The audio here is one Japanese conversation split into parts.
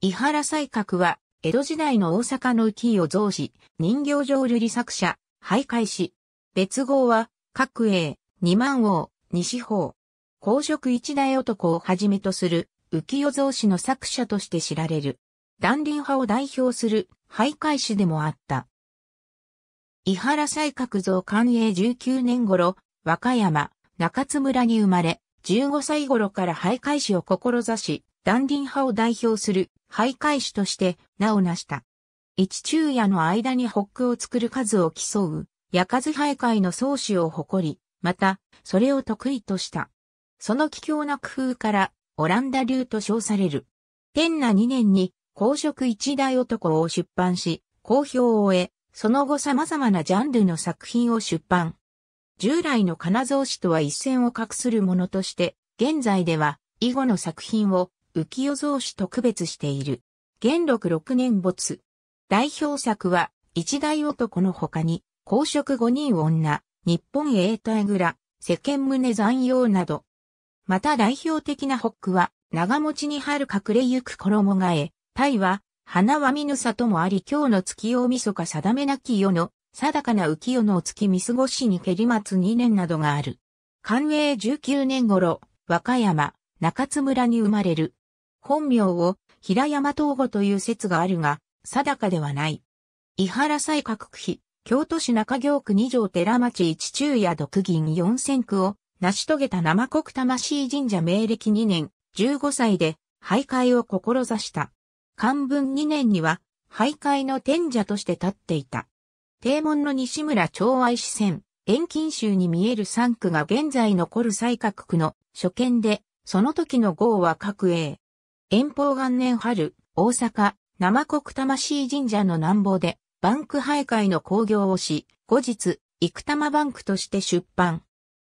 伊原西閣は、江戸時代の大阪の浮世造師、人形浄瑠璃作者、徘徊し、別号は、各栄、二万王、西方。公職一大男をはじめとする、浮世造師の作者として知られる。断輪派を代表する、徘徊師でもあった。伊原西閣造寛永19年頃、和歌山、中津村に生まれ、15歳頃から徘徊師を志し、ダンディン派を代表する徘徊主として名を成した。一昼夜の間にホックを作る数を競う、夜数徘徊の創始を誇り、また、それを得意とした。その奇妙な工夫から、オランダ流と称される。天那2年に、公職一大男を出版し、好評を終え、その後様々なジャンルの作品を出版。従来の金蔵史とは一線を画するものとして、現在では、以後の作品を浮世造紙と区別している。元禄六年没。代表作は、一大男の他に、公職五人女、日本永代蔵、世間宗残用など。また代表的なホックは、長持ちに春隠れゆく衣替え、タイは、花は見ぬ里もあり今日の月をみそか定めなき世の、定かな浮世の月見過ごしに蹴りまつ二年などがある。寛永19年頃、和歌山、中津村に生まれる。本名を平山東吾という説があるが、定かではない。伊原西閣比、京都市中京区二条寺町一中屋独銀四千区を成し遂げた生国魂神社明暦二年、15歳で徘徊を志した。漢文二年には徘徊の天者として立っていた。帝門の西村長愛視線、遠近州に見える三区が現在残る西閣区の初見で、その時の号は各英。遠方元年春、大阪、生国魂神社の南方で、バンク徘徊の興行をし、後日、生玉バンクとして出版。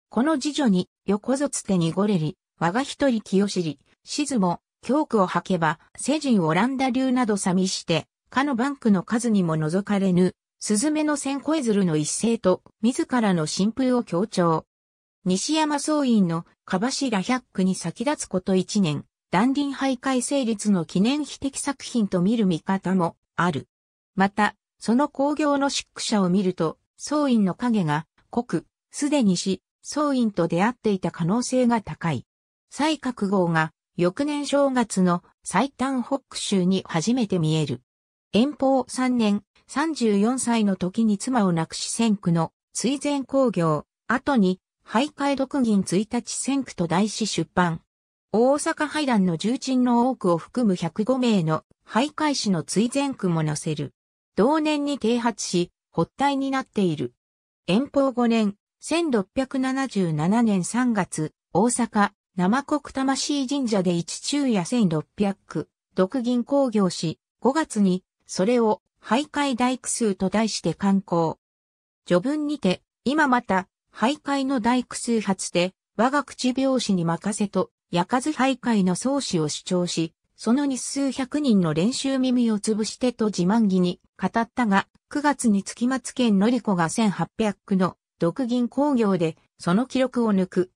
この次女に、横ぞつてごれり、我が一人清知り、静も、教区を吐けば、世人オランダ流など寂して、かのバンクの数にも覗かれぬ、すずめの千恋鶴の一世と、自らの新風を強調。西山総員の、かばしら百句に先立つこと一年、断林徘徊成立の記念碑的作品と見る見方もある。また、その工業の宿舎を見ると、総院の影が濃く、すでにし、総院と出会っていた可能性が高い。蔡覚号が翌年正月の最短北州に初めて見える。遠方3年、34歳の時に妻を亡くし先区の追善工業、後に、徘徊独銀1日先区と題し出版。大阪廃団の重鎮の多くを含む105名の徘徊士の追善区も載せる。同年に停発し、発体になっている。遠方5年、1677年3月、大阪、生国魂神社で一昼夜1600区、独銀工業し、5月に、それを、徘徊大工数と題して刊行。序文にて、今また、徘徊の大工数発で、我が口拍子に任せと、焼かず徘徊の創始を主張し、その日数百人の練習耳を潰してと自慢着に語ったが、9月に月松県のり子が1800区の独銀工業でその記録を抜く。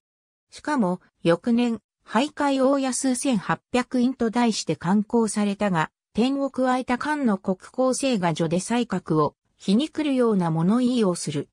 しかも、翌年、徘徊大安1800院と題して刊行されたが、点を加えた漢の国交青画女で才覚を皮肉るような物言いをする。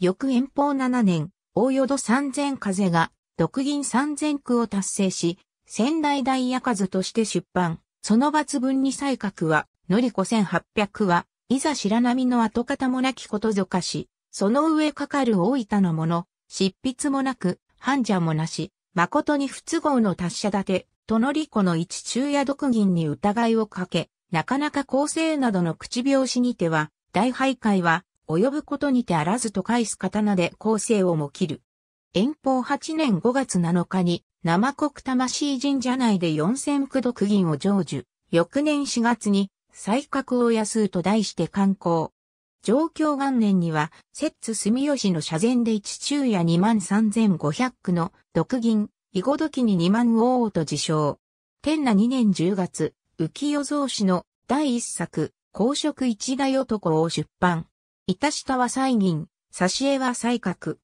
翌遠方7年、大淀三千風が独銀三千句を達成し、仙台大夜数として出版。その抜群に才覚は、のりこ1800は、いざ白波の跡形もなきことぞかし、その上かかる大分のもの、執筆もなく、半者もなし、誠に不都合の達者立て、とのりこの一中夜独銀に疑いをかけ、なかなか構成などの口拍子にては、大徘徊は、及ぶことにてあらずと返す刀で構成をも切る。遠方8年5月7日に、生国魂神社内で四千九独銀を成就。翌年4月に、才覚を安うと題して刊行。上京元年には、摂津住吉の社前で一昼夜2万3500区の独銀、囲碁時に2万王と自称。天那2年10月、浮世蔵氏の第一作、公職一大男を出版。いたしたは才銀、差し絵は才覚。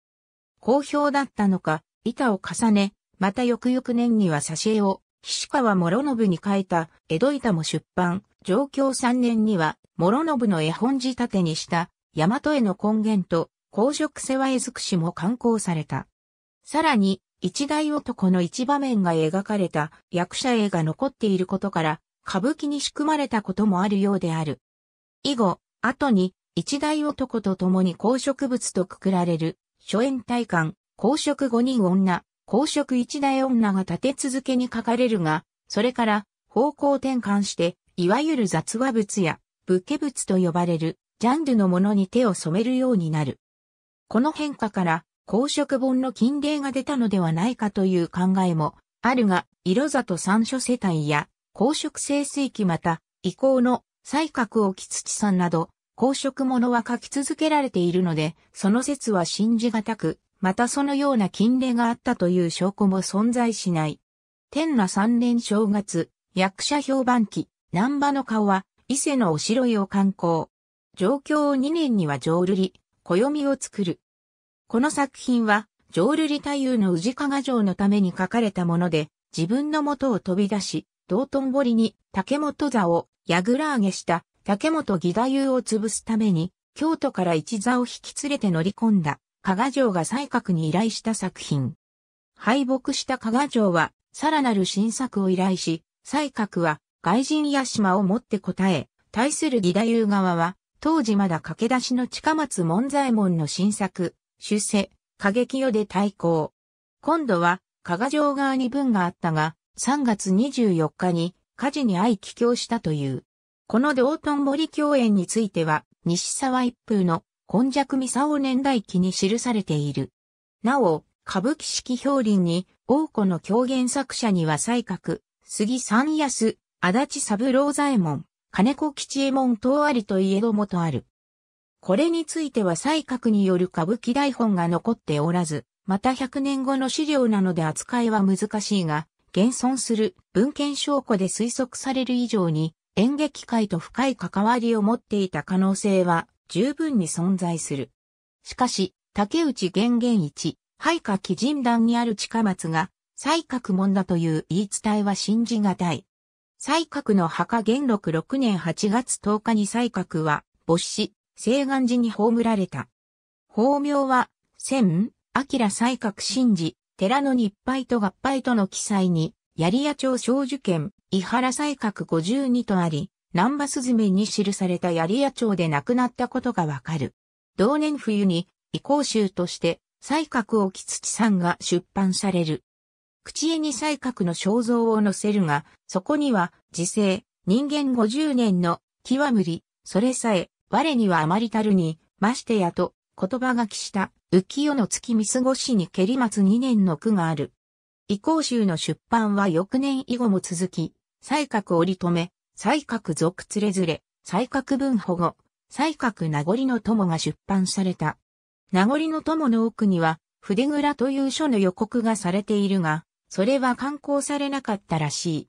好評だったのか、板を重ね、また翌々年には挿絵を、岸川諸信に書いた江戸板も出版、上京3年には、諸信の絵本仕立てにした、大和絵の根源と、公職世話絵尽くしも刊行された。さらに、一大男の一場面が描かれた役者絵が残っていることから、歌舞伎に仕組まれたこともあるようである。以後、後に、一大男と共に公職物とくくられる、初演体感、公職5人女、公職1代女が立て続けに書かれるが、それから方向転換して、いわゆる雑話物や、仏家物と呼ばれる、ジャンルのものに手を染めるようになる。この変化から、公職本の禁令が出たのではないかという考えもあるが、色里三所世帯や、公職清水期また、遺構の才覚をきつさんなど、公職者は書き続けられているので、その説は信じがたく、またそのような禁令があったという証拠も存在しない。天羅三年正月、役者評判記、南波の顔は、伊勢のおしろいを観光。況を2年には浄瑠璃、暦を作る。この作品は、浄瑠璃太夫の氏加賀城のために書かれたもので、自分の元を飛び出し、道頓堀に竹本座をぐら上げした竹本義太夫を潰すために、京都から一座を引き連れて乗り込んだ、加賀城が西閣に依頼した作品。敗北した加賀城は、さらなる新作を依頼し、西閣は、外人屋島をもって答え、対する義太夫側は、当時まだ駆け出しの近松門左衛門の新作、出世、過激世で対抗。今度は、加賀城側に分があったが、3月24日に火事に遭い帰郷したという。この道頓堀共演については、西沢一風の今弱三サを年代記に記されている。なお、歌舞伎式表林に、王子の狂言作者には西閣、杉三安、足立三郎左衛門、金子吉右衛門等ありといえどもとある。これについては西閣による歌舞伎台本が残っておらず、また100年後の資料なので扱いは難しいが、現存する文献証拠で推測される以上に、演劇界と深い関わりを持っていた可能性は十分に存在する。しかし、竹内玄玄一、配下貴人団にある近松が、西角門だという言い伝えは信じがたい。西角の墓元禄6年8月10日に西角は、没死、西岸寺に葬られた。法名は、千、明西角神事、寺の日敗と合敗との記載に、槍屋町小受験、伊原西角52とあり、南波スズメに記された槍屋町で亡くなったことがわかる。同年冬に、移行集として、をき沖土さんが出版される。口絵に才角の肖像を載せるが、そこには、自生、人間50年の、極無理、それさえ、我にはあまりたるに、ましてやと、言葉書きした、浮世の月見過ごしに蹴り松2年の句がある。移行集の出版は翌年以後も続き、才覚折留、才覚俗連れ連れ、才覚文保護、才覚名残の友が出版された。名残の友の奥には、筆蔵という書の予告がされているが、それは刊行されなかったらしい。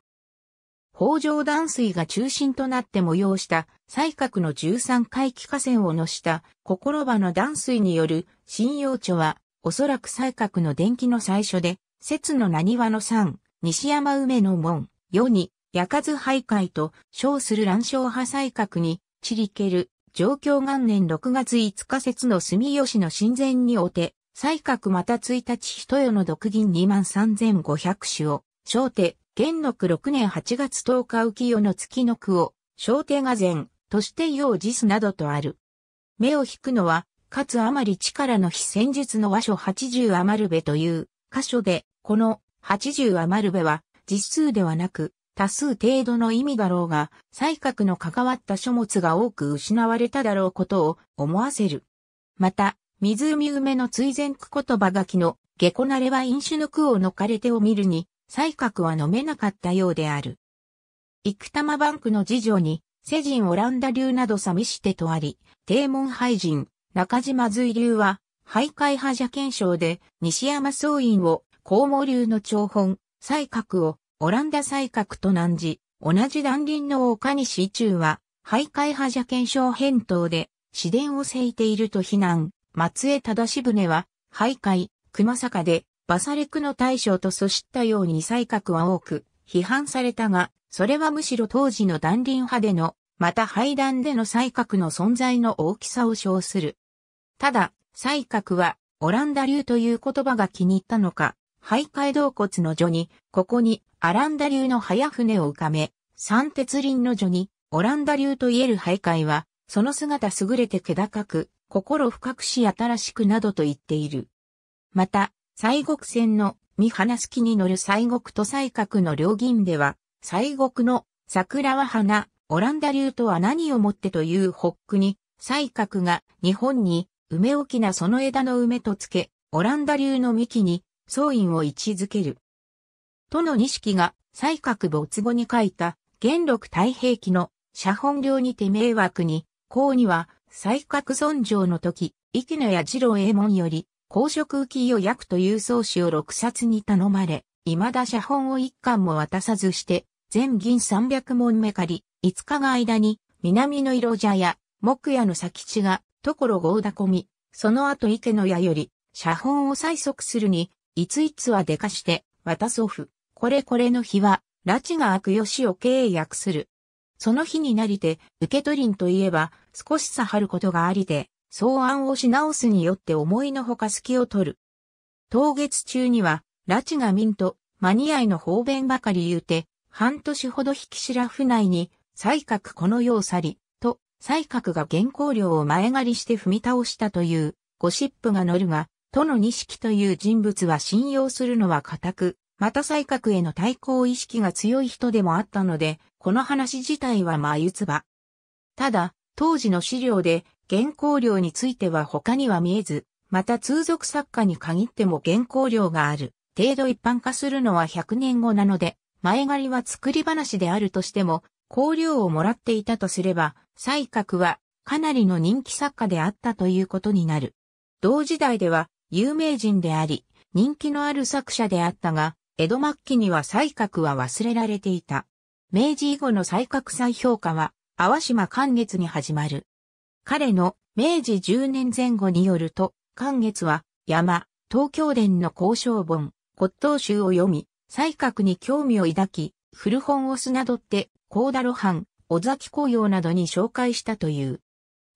北条断水が中心となって催した西覚の13回帰河川を乗した心場の断水による信用著はおそらく西覚の伝記の最初で節の何話の三、西山梅の門、世に、かず徘徊と称する乱章派才覚に、散りける、状況元年六月五日節の住吉の神前におて、才覚また一日一世の独銀万三千五百種を、小手、元禄六年八月十日浮世の月の句を、小手が前、として用を辞すなどとある。目を引くのは、かつあまり力の非戦術の和書八十余るべという、箇所で、この80は丸部は実数ではなく多数程度の意味だろうが、才覚の関わった書物が多く失われただろうことを思わせる。また、湖埋めの追善句言葉書きの下戸なれは飲酒の句を抜かれてを見るに、才覚は飲めなかったようである。生玉バンクの次女に、世人オランダ流など寂してとあり、低門廃人、中島随流は、徘徊派邪検証で、西山総員を孔毛流の長本、西閣を、オランダ西閣と難事、同じ断輪の岡西中は、徘徊派邪検証返答で、市電をせいていると非難。松江忠宗は、徘徊、熊坂で、バサレクの大将とそ知ったように西閣は多く、批判されたが、それはむしろ当時の断輪派での、また廃断での西閣の存在の大きさを称する。ただ、西閣は、オランダ流という言葉が気に入ったのか、徘徊洞骨の序に、ここにアランダ流の早船を浮かめ、三鉄輪の序に、オランダ流といえる徘徊は、その姿優れて気高く、心深くし新しくなどと言っている。また、西国船の見花すに乗る西国と西角の両銀では、西国の桜は花、オランダ流とは何をもってというホックに、西角が日本に梅沖きなその枝の梅とつけ、オランダ流の幹に僧院を位置づける。との錦が、西閣没後に書いた、元禄太平記の、写本領にて迷惑に、公には、西閣尊上の時、池野や次郎衛門より、公職浮世役という創始を六冊に頼まれ、未だ写本を一巻も渡さずして、全銀三百文目借り、五日が間に、南の色茶や、木屋の先地が、所合だ込み、その後池野屋より、写本を催促するに、いついつはでかして、渡祖父、これこれの日は、拉致が悪よしを契約する。その日になりて、受け取りんといえば、少しさはることがありて、草案をし直すによって思いのほか隙を取る。当月中には、拉致が民と、間に合いの方便ばかり言うて、半年ほど引きら府内に、才覚この世を去り、と、才覚が原稿料を前借りして踏み倒したという、ゴシップが乗るが、との錦という人物は信用するのは固く、また才覚への対抗意識が強い人でもあったので、この話自体は眉唾。ただ、当時の資料で、原稿料については他には見えず、また通俗作家に限っても原稿料がある。程度一般化するのは100年後なので、前借りは作り話であるとしても、考料をもらっていたとすれば、才覚はかなりの人気作家であったということになる。同時代では、有名人であり、人気のある作者であったが、江戸末期には才覚は忘れられていた。明治以後の才覚再評価は、淡島寛月に始まる。彼の明治10年前後によると、寛月は、山、東京伝の交渉本、骨董集を読み、才覚に興味を抱き、古本をすなどって、高田露伴、尾崎紅葉などに紹介したという。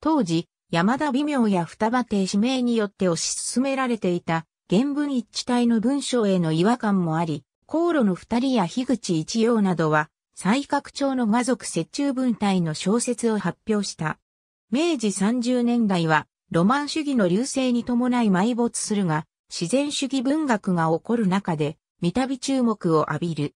当時、山田微妙や双葉亭指名によって推し進められていた原文一致体の文章への違和感もあり、航路の二人や樋口一葉などは、西拡町の画族折衷文体の小説を発表した。明治30年代は、ロマン主義の流星に伴い埋没するが、自然主義文学が起こる中で、三度注目を浴びる。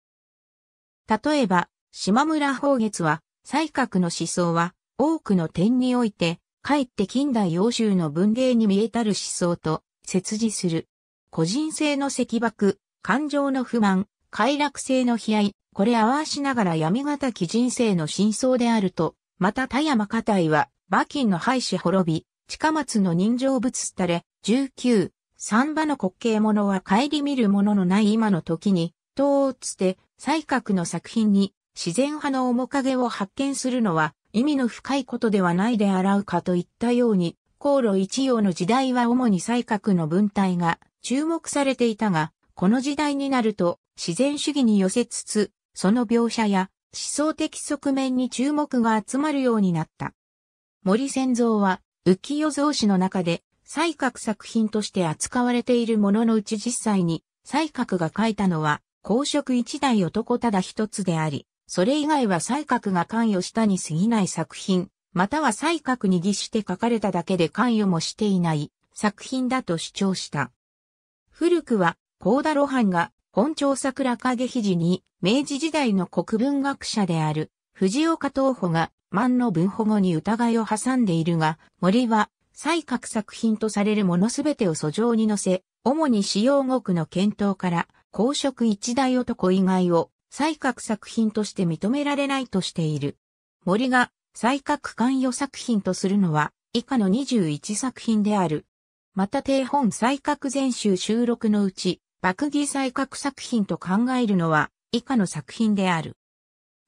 例えば、島村宝月は、西拡の思想は、多くの点において、かえって近代欧州の文芸に見えたる思想と、切似する。個人性の石爆、感情の不満、快楽性の悲哀、これ合わしながら闇型き人生の真相であると、また田山家体は、馬琴の廃止滅び、近松の人情物たれ、十九、三馬の滑稽者は帰り見るもののない今の時に、とをつて、才覚の作品に、自然派の面影を発見するのは、意味の深いことではないであらうかといったように、航路一葉の時代は主に才覚の文体が注目されていたが、この時代になると自然主義に寄せつつ、その描写や思想的側面に注目が集まるようになった。森仙蔵は浮世造詞の中で才覚作品として扱われているもののうち実際に才覚が書いたのは公職一代男ただ一つであり、それ以外は才覚が関与したに過ぎない作品、または才覚に義して書かれただけで関与もしていない作品だと主張した。古くは、高田露伴が本庁桜影肘に、明治時代の国文学者である、藤岡東穂が、万の文保護に疑いを挟んでいるが、森は、才覚作品とされるものすべてを訴状に載せ、主に使用国の検討から、公職一大男以外を再閣作品として認められないとしている。森が再閣関与作品とするのは以下の21作品である。また定本再閣全集収録のうち、爆技再閣作品と考えるのは以下の作品である。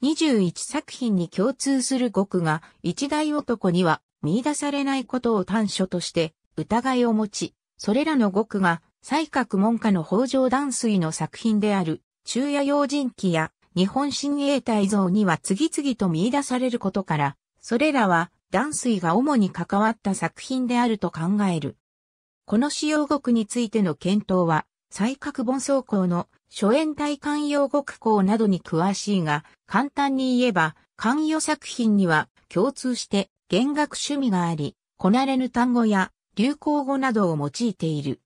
21作品に共通する語句が一大男には見出されないことを短所として疑いを持ち、それらの語句が西閣門下の北条断水の作品である昼夜用人機や日本新衛隊像には次々と見出されることから、それらは断水が主に関わった作品であると考える。この使用国についての検討は、再核本走行の初演隊関与国校などに詳しいが、簡単に言えば、関与作品には共通して弦楽趣味があり、こなれぬ単語や流行語などを用いている。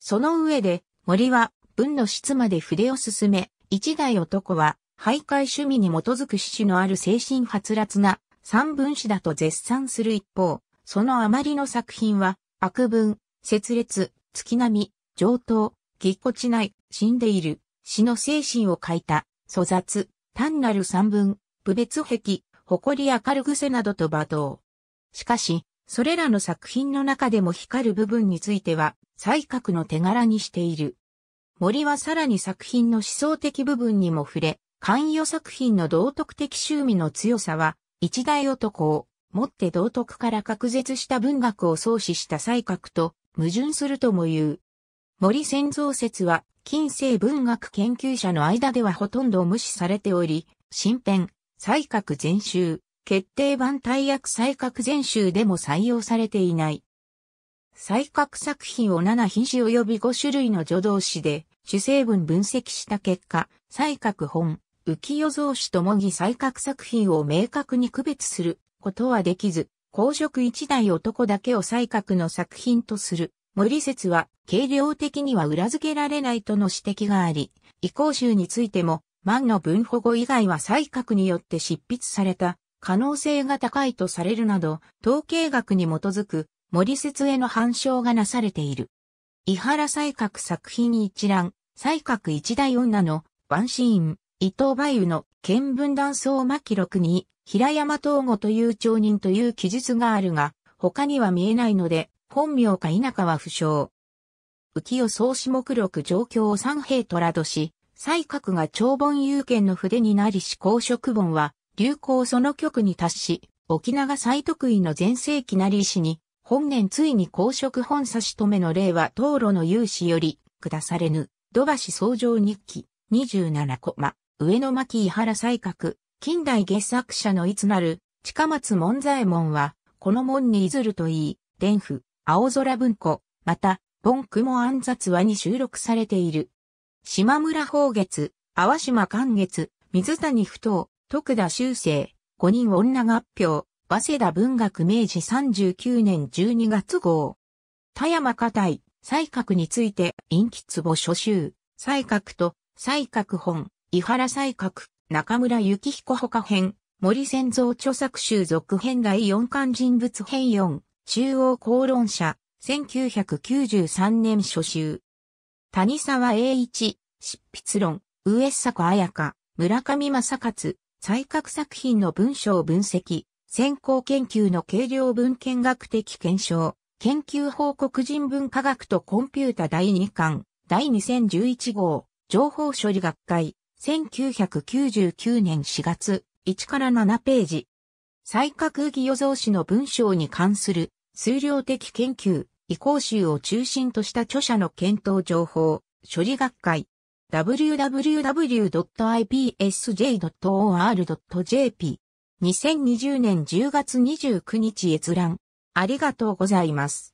その上で、森は文の質まで筆を進め、一代男は、徘徊趣味に基づく趣旨のある精神はつらつな三文詩だと絶賛する一方、そのあまりの作品は、悪文、節烈、月並、み、上等、ぎっこちない、死んでいる、死の精神を欠いた、粗雑、単なる三文、不別壁、誇り明る癖などと罵倒。しかし、それらの作品の中でも光る部分については、才覚の手柄にしている。森はさらに作品の思想的部分にも触れ、関与作品の道徳的趣味の強さは、一大男を、もって道徳から隔絶した文学を創始した才覚と矛盾するとも言う。森先造説は、近世文学研究者の間ではほとんど無視されており、新編、才覚全集、決定版大役才覚全集でも採用されていない。才覚作品を7品種及び5種類の助動詞で、主成分分析した結果、才覚本、浮世造紙ともに才覚作品を明確に区別することはできず、公職一代男だけを才覚の作品とする。森説は、軽量的には裏付けられないとの指摘があり、移行集についても、万の文保護以外は才覚によって執筆された可能性が高いとされるなど、統計学に基づく森説への反証がなされている。伊原西閣作品一覧、西閣一大女の、ワンシーン、伊藤梅雨の、見分断層巻録に、平山東吾という町人という記述があるが、他には見えないので、本名か否かは不詳。浮世総子目録状況を三平虎年、西閣が長本有権の筆になり思考職本は、流行その局に達し、沖縄最得意の前世紀なり石に、本年ついに公職本差し止めの例は、道路の有志より、下されぬ、土橋創上日記、27コマ、上野巻伊原再閣、近代月作者のいつなる、近松門左衛門は、この門にいずるといい、伝府、青空文庫、また、盆雲暗雑話に収録されている。島村宝月、淡島寛月、水谷不当、徳田修正、五人女合表。早稲田文学明治39年12月号。田山家対、才覚について、陰気壺書集、才覚と、才覚本、伊原才覚、中村幸彦他編、森仙蔵著作集続編第4巻人物編4、中央公論者、1993年初集。谷沢栄一、執筆論、上坂彩香、村上正勝、才覚作品の文章分析、先行研究の軽量文献学的検証、研究報告人文科学とコンピュータ第2巻、第2011号、情報処理学会、1999年4月、1から7ページ。再核空予想詞の文章に関する数量的研究、移行集を中心とした著者の検討情報、処理学会。www.ipsj.or.jp 2020年10月29日閲覧。ありがとうございます。